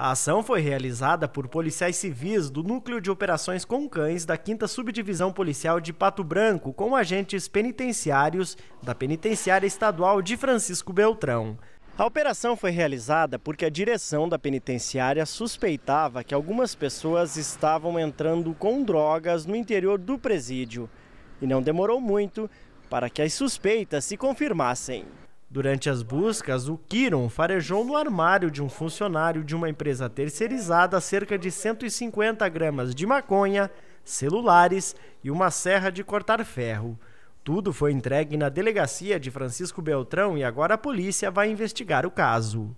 A ação foi realizada por policiais civis do Núcleo de Operações com Cães da 5 Subdivisão Policial de Pato Branco, com agentes penitenciários da Penitenciária Estadual de Francisco Beltrão. A operação foi realizada porque a direção da penitenciária suspeitava que algumas pessoas estavam entrando com drogas no interior do presídio. E não demorou muito para que as suspeitas se confirmassem. Durante as buscas, o Kiron farejou no armário de um funcionário de uma empresa terceirizada cerca de 150 gramas de maconha, celulares e uma serra de cortar ferro. Tudo foi entregue na delegacia de Francisco Beltrão e agora a polícia vai investigar o caso.